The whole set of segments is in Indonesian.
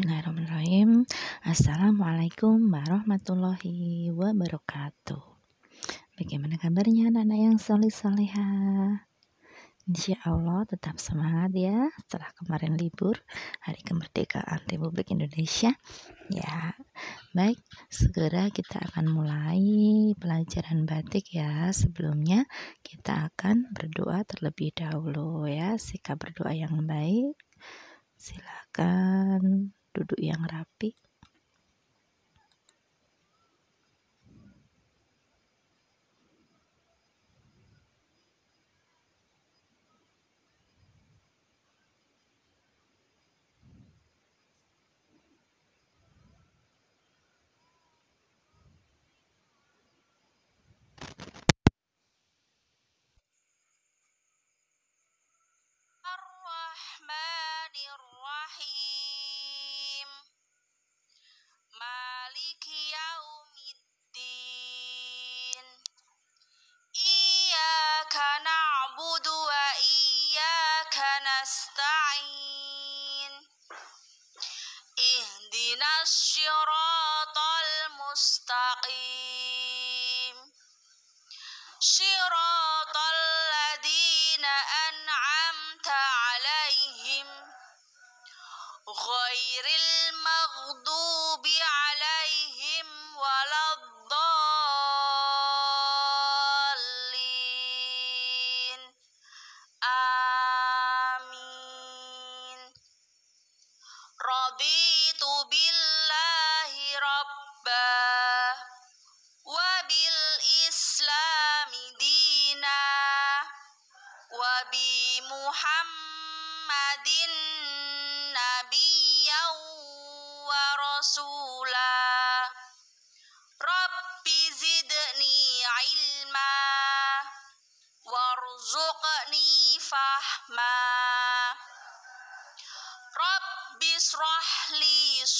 Bismillahirrahmanirrahim. Assalamualaikum warahmatullahi wabarakatuh. Bagaimana kabarnya anak-anak yang soleh-soleha? Insya Allah tetap semangat ya setelah kemarin libur Hari Kemerdekaan Republik Indonesia Ya baik segera kita akan mulai pelajaran batik ya Sebelumnya kita akan berdoa terlebih dahulu ya Sikap berdoa yang baik silakan duduk yang rapi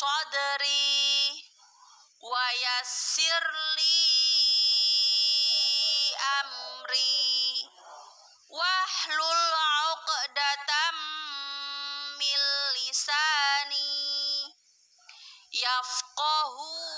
sadri wa yassirli amri wahlul uqdatam min lisani yafqahu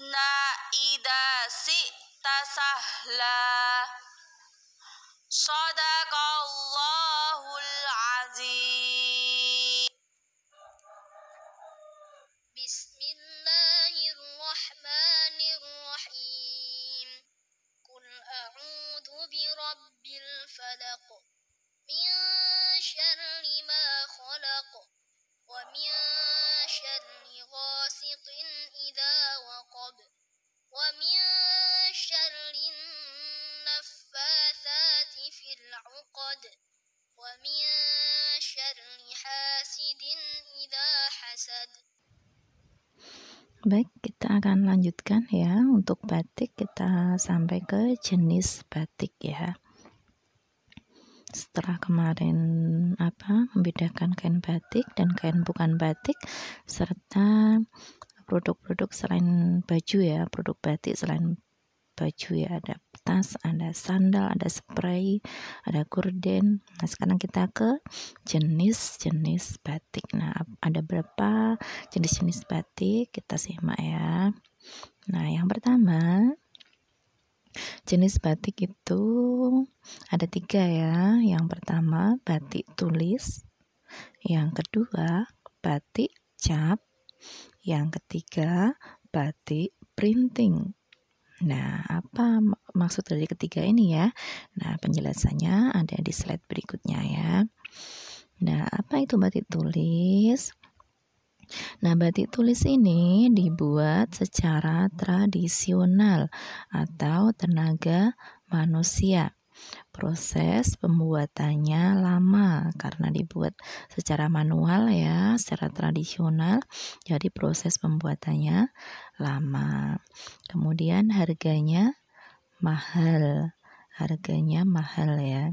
الحسنى إذا سئت سهلا صدق الله العظيم بسم الله الرحمن الرحيم قل أعوذ برب الفلق Baik, kita akan lanjutkan ya untuk batik kita sampai ke jenis batik ya. Setelah kemarin apa membedakan kain batik dan kain bukan batik serta produk-produk selain baju ya, produk batik selain baju ya ada tas ada sandal ada spray ada gorden nah sekarang kita ke jenis-jenis batik nah ada berapa jenis-jenis batik kita simak ya nah yang pertama Jenis batik itu ada tiga ya. Yang pertama batik tulis, yang kedua batik cap, yang ketiga batik printing. Nah, apa maksud dari ketiga ini ya? Nah, penjelasannya ada di slide berikutnya ya. Nah, apa itu batik tulis? Nah, batik tulis ini dibuat secara tradisional atau tenaga manusia proses pembuatannya lama karena dibuat secara manual ya, secara tradisional. Jadi proses pembuatannya lama. Kemudian harganya mahal. Harganya mahal ya.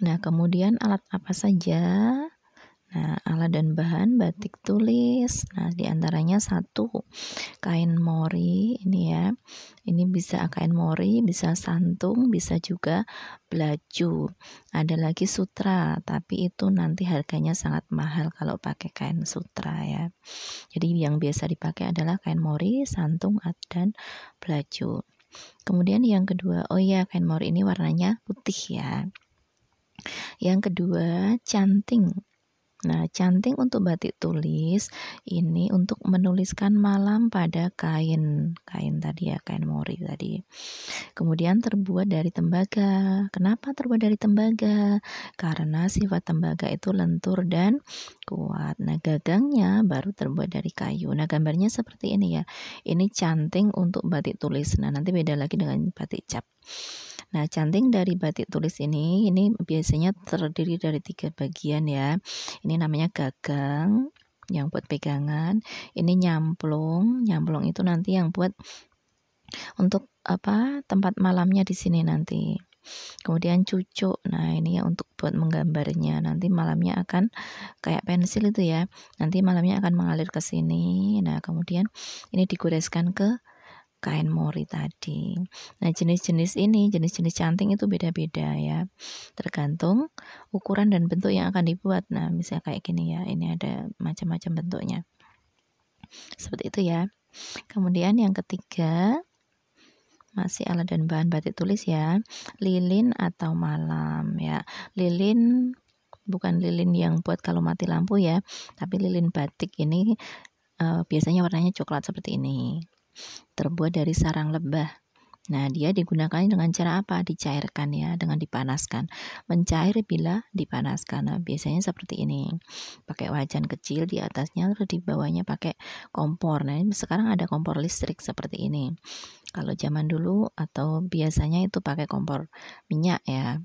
Nah, kemudian alat apa saja Nah, alat dan bahan batik tulis. Nah, diantaranya satu kain mori ini ya. Ini bisa kain mori, bisa santung, bisa juga belaju. Ada lagi sutra, tapi itu nanti harganya sangat mahal kalau pakai kain sutra ya. Jadi yang biasa dipakai adalah kain mori, santung, dan belaju. Kemudian yang kedua, oh iya kain mori ini warnanya putih ya. Yang kedua, canting. Nah, canting untuk batik tulis ini untuk menuliskan malam pada kain, kain tadi ya, kain mori tadi. Kemudian terbuat dari tembaga. Kenapa terbuat dari tembaga? Karena sifat tembaga itu lentur dan kuat. Nah, gagangnya baru terbuat dari kayu. Nah, gambarnya seperti ini ya. Ini canting untuk batik tulis. Nah, nanti beda lagi dengan batik cap. Nah, canting dari batik tulis ini, ini biasanya terdiri dari tiga bagian ya. Ini namanya gagang, yang buat pegangan, ini nyamplung, nyamplung itu nanti yang buat untuk apa tempat malamnya di sini nanti. Kemudian cucuk, nah ini ya untuk buat menggambarnya. Nanti malamnya akan kayak pensil itu ya. Nanti malamnya akan mengalir ke sini. Nah kemudian ini digoreskan ke kain mori tadi. Nah, jenis-jenis ini, jenis-jenis canting itu beda-beda ya. Tergantung ukuran dan bentuk yang akan dibuat. Nah, misalnya kayak gini ya. Ini ada macam-macam bentuknya. Seperti itu ya. Kemudian yang ketiga, masih alat dan bahan batik tulis ya. Lilin atau malam ya. Lilin bukan lilin yang buat kalau mati lampu ya, tapi lilin batik ini eh, biasanya warnanya coklat seperti ini terbuat dari sarang lebah. Nah, dia digunakan dengan cara apa? Dicairkan ya, dengan dipanaskan. Mencair bila dipanaskan. Nah, biasanya seperti ini. Pakai wajan kecil di atasnya, terus di bawahnya pakai kompor. Nah, ini sekarang ada kompor listrik seperti ini. Kalau zaman dulu atau biasanya itu pakai kompor minyak ya.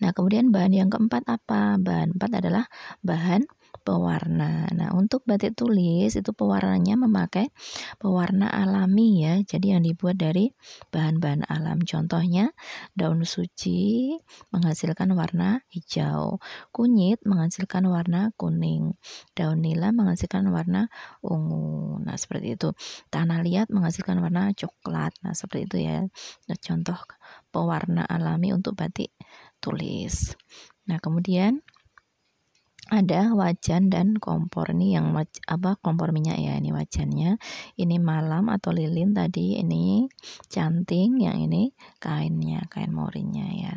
Nah, kemudian bahan yang keempat apa? Bahan empat adalah bahan pewarna. Nah, untuk batik tulis itu pewarnanya memakai pewarna alami ya. Jadi yang dibuat dari bahan-bahan alam. Contohnya daun suci menghasilkan warna hijau, kunyit menghasilkan warna kuning, daun nila menghasilkan warna ungu. Nah, seperti itu. Tanah liat menghasilkan warna coklat. Nah, seperti itu ya. Nah, contoh pewarna alami untuk batik tulis. Nah, kemudian ada wajan dan kompor nih yang apa kompor minyak ya ini wajannya ini malam atau lilin tadi ini canting yang ini kainnya kain morinya ya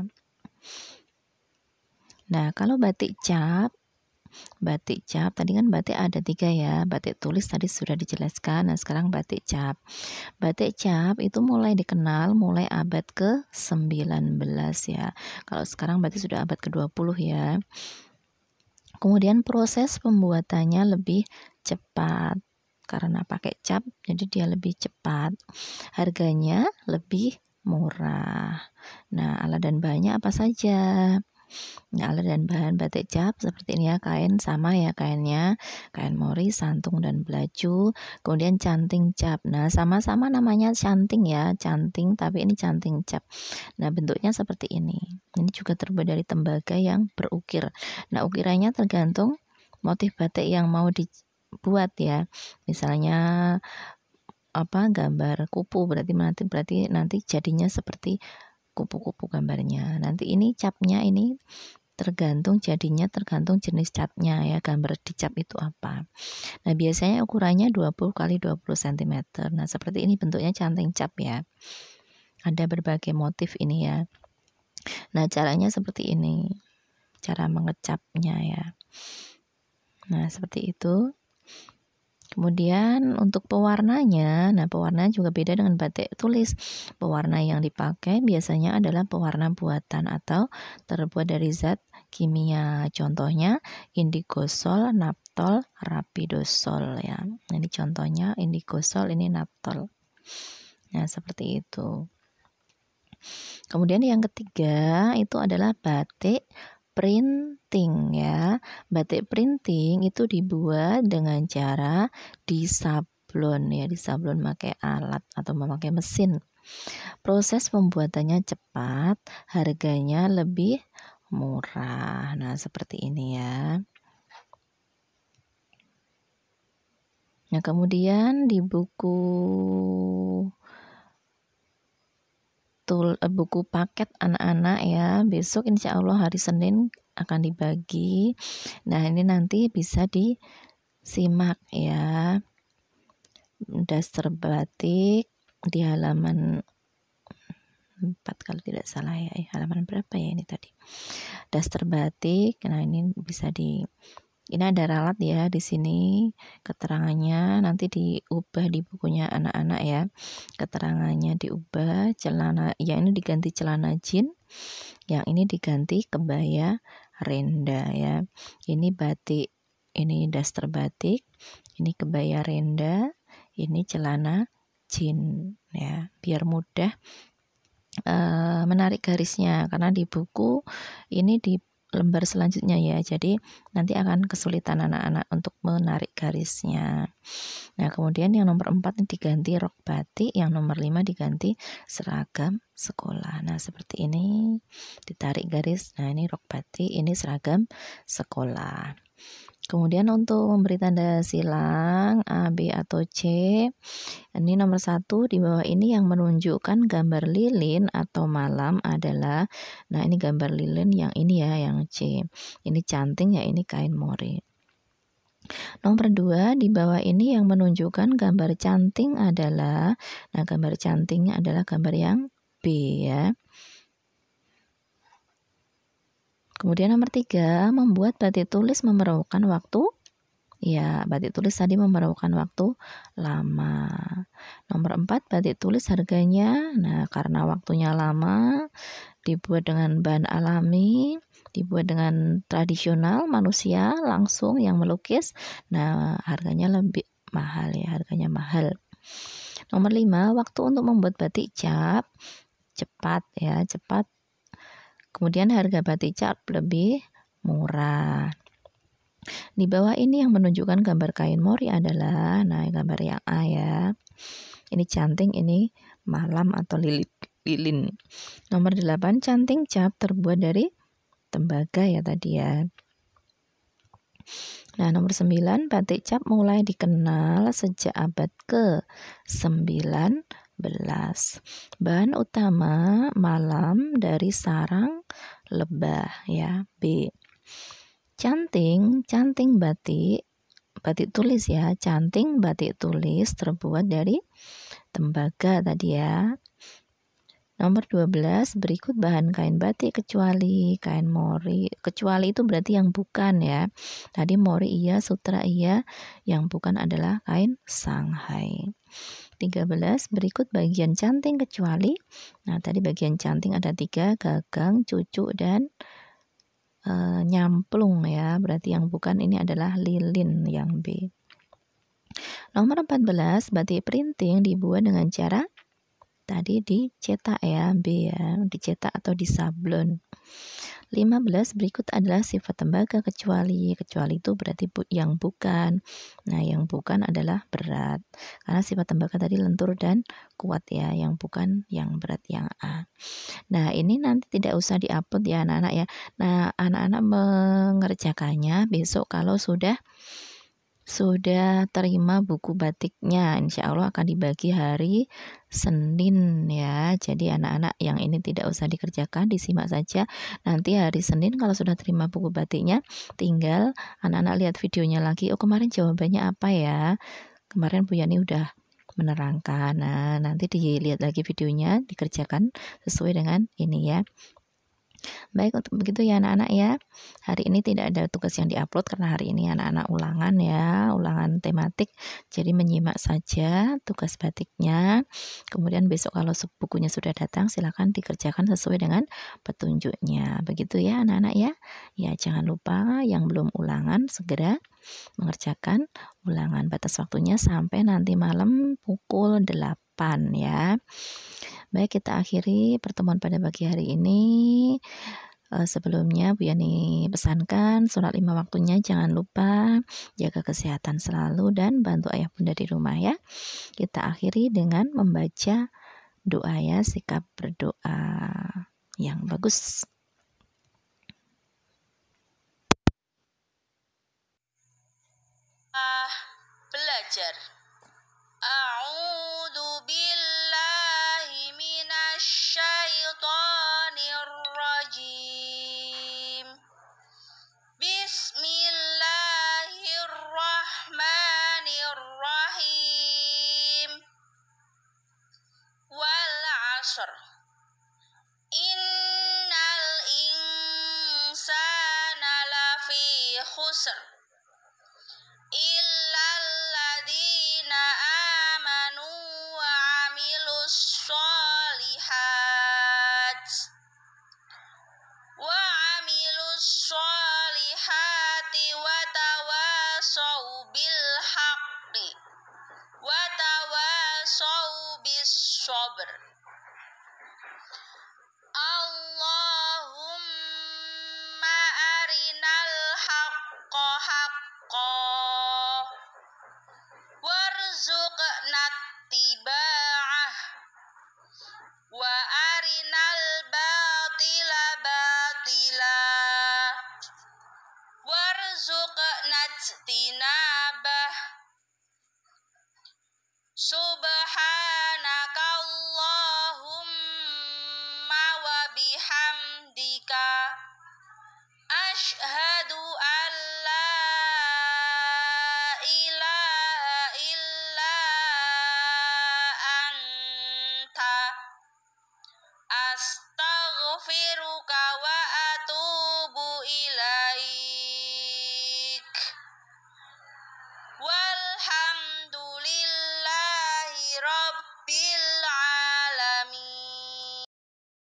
nah kalau batik cap batik cap tadi kan batik ada tiga ya batik tulis tadi sudah dijelaskan nah sekarang batik cap batik cap itu mulai dikenal mulai abad ke 19 ya kalau sekarang batik sudah abad ke 20 ya Kemudian proses pembuatannya lebih cepat karena pakai cap, jadi dia lebih cepat. Harganya lebih murah. Nah, alat dan bahannya apa saja? alat dan bahan batik cap seperti ini ya, kain sama ya kainnya, kain mori, santung dan belacu kemudian canting cap. Nah, sama-sama namanya canting ya, canting tapi ini canting cap. Nah, bentuknya seperti ini. Ini juga terbuat dari tembaga yang berukir. Nah, ukirannya tergantung motif batik yang mau dibuat ya. Misalnya apa gambar kupu berarti nanti berarti nanti jadinya seperti kupu-kupu gambarnya. Nanti ini capnya ini tergantung jadinya tergantung jenis capnya ya gambar dicap itu apa nah biasanya ukurannya 20 kali 20 cm nah seperti ini bentuknya canting cap ya ada berbagai motif ini ya nah caranya seperti ini cara mengecapnya ya nah seperti itu Kemudian untuk pewarnanya, nah pewarna juga beda dengan batik tulis. Pewarna yang dipakai biasanya adalah pewarna buatan atau terbuat dari zat kimia. Contohnya indigosol, naptol, rapidosol ya. Ini contohnya indigosol, ini naptol. Nah, seperti itu. Kemudian yang ketiga itu adalah batik printing ya. Batik printing itu dibuat dengan cara disablon ya, disablon pakai alat atau memakai mesin. Proses pembuatannya cepat, harganya lebih murah. Nah, seperti ini ya. Nah, kemudian di buku buku paket anak-anak ya. Besok insya Allah hari Senin akan dibagi. Nah ini nanti bisa disimak ya. Daster batik di halaman 4 kalau tidak salah ya. Eh, halaman berapa ya ini tadi? Daster batik. Nah ini bisa di ini ada ralat ya di sini keterangannya nanti diubah di bukunya anak-anak ya. Keterangannya diubah celana yang ini diganti celana jin, yang ini diganti kebaya renda ya. Ini batik, ini daster batik, ini kebaya renda, ini celana jin ya. Biar mudah eh, menarik garisnya karena di buku ini di lembar selanjutnya ya. Jadi nanti akan kesulitan anak-anak untuk menarik garisnya. Nah, kemudian yang nomor 4 diganti rok batik, yang nomor 5 diganti seragam sekolah. Nah, seperti ini ditarik garis. Nah, ini rok batik, ini seragam sekolah. Kemudian untuk memberi tanda silang A, B, atau C, ini nomor satu di bawah ini yang menunjukkan gambar lilin atau malam adalah, nah ini gambar lilin yang ini ya, yang C. Ini canting ya, ini kain mori. Nomor dua di bawah ini yang menunjukkan gambar canting adalah, nah gambar canting adalah gambar yang B ya. Kemudian nomor tiga, membuat batik tulis memerlukan waktu. Ya, batik tulis tadi memerlukan waktu lama. Nomor empat, batik tulis harganya. Nah, karena waktunya lama, dibuat dengan bahan alami, dibuat dengan tradisional manusia langsung yang melukis. Nah, harganya lebih mahal ya, harganya mahal. Nomor lima, waktu untuk membuat batik cap cepat ya, cepat Kemudian harga batik cap lebih murah. Di bawah ini yang menunjukkan gambar kain mori adalah, nah gambar yang A ya. Ini canting, ini malam atau lilin. lilin. Nomor 8, canting cap terbuat dari tembaga ya tadi ya. Nah, nomor 9, batik cap mulai dikenal sejak abad ke-9 Bahan utama malam dari sarang lebah ya B. Canting, canting batik, batik tulis ya, canting batik tulis terbuat dari tembaga tadi ya. Nomor 12 berikut bahan kain batik kecuali kain mori. Kecuali itu berarti yang bukan ya. Tadi mori iya, sutra iya, yang bukan adalah kain Shanghai. 13 berikut bagian canting kecuali nah tadi bagian canting ada tiga gagang cucu dan e, nyamplung ya berarti yang bukan ini adalah lilin yang B nomor 14 batik printing dibuat dengan cara tadi dicetak ya B ya dicetak atau disablon 15 berikut adalah sifat tembaga kecuali kecuali itu berarti bu yang bukan nah yang bukan adalah berat karena sifat tembaga tadi lentur dan kuat ya yang bukan yang berat yang A nah ini nanti tidak usah diupload ya anak-anak ya nah anak-anak mengerjakannya besok kalau sudah sudah terima buku batiknya. Insya Allah akan dibagi hari Senin ya. Jadi anak-anak yang ini tidak usah dikerjakan, disimak saja. Nanti hari Senin kalau sudah terima buku batiknya, tinggal anak-anak lihat videonya lagi. Oh kemarin jawabannya apa ya? Kemarin Bu Yani udah menerangkan. Nah, nanti dilihat lagi videonya, dikerjakan sesuai dengan ini ya. Baik, untuk begitu ya anak-anak ya. Hari ini tidak ada tugas yang diupload karena hari ini anak-anak ulangan ya, ulangan tematik. Jadi menyimak saja tugas batiknya. Kemudian besok kalau bukunya sudah datang silakan dikerjakan sesuai dengan petunjuknya. Begitu ya anak-anak ya. Ya, jangan lupa yang belum ulangan segera mengerjakan ulangan. Batas waktunya sampai nanti malam pukul 8 ya. Baik, kita akhiri pertemuan pada pagi hari ini. Eh, sebelumnya Bu Yani pesankan surat lima waktunya jangan lupa jaga kesehatan selalu dan bantu ayah bunda di rumah ya. Kita akhiri dengan membaca doa ya sikap berdoa yang bagus. Ah, belajar. A'udzu Asr Innal insana lafi khusr Illal ladina amanu wa amilus solihat Wa amilus solihati wa tawasaw bil haqqi Wa tawasaw bis sabr